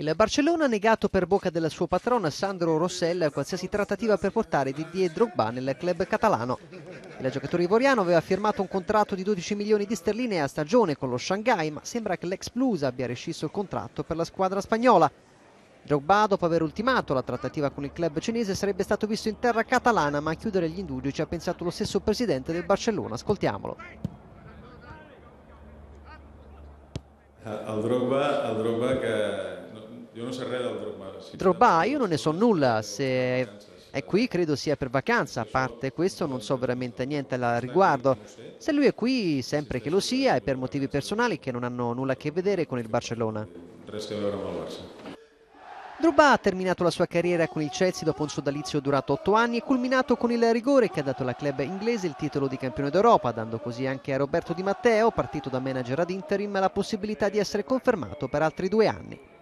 Il Barcellona ha negato per bocca della sua patrona Sandro Rossell qualsiasi trattativa per portare Didier Drogba nel club catalano. Il giocatore ivoriano aveva firmato un contratto di 12 milioni di sterline a stagione con lo Shanghai, ma sembra che l'ex Blues abbia rescisso il contratto per la squadra spagnola. Drogba, dopo aver ultimato la trattativa con il club cinese, sarebbe stato visto in terra catalana, ma a chiudere gli indugi ci ha pensato lo stesso presidente del Barcellona. Ascoltiamolo. Al Drogba, el Drogba que, Drogba, io non ne so nulla, se è qui credo sia per vacanza, a parte questo non so veramente niente al riguardo. Se lui è qui, sempre che lo sia, è per motivi personali che non hanno nulla a che vedere con il Barcellona. Drogba ha terminato la sua carriera con il Chelsea dopo un sodalizio durato otto anni e culminato con il rigore che ha dato alla club inglese il titolo di campione d'Europa, dando così anche a Roberto Di Matteo, partito da manager ad interim, la possibilità di essere confermato per altri due anni.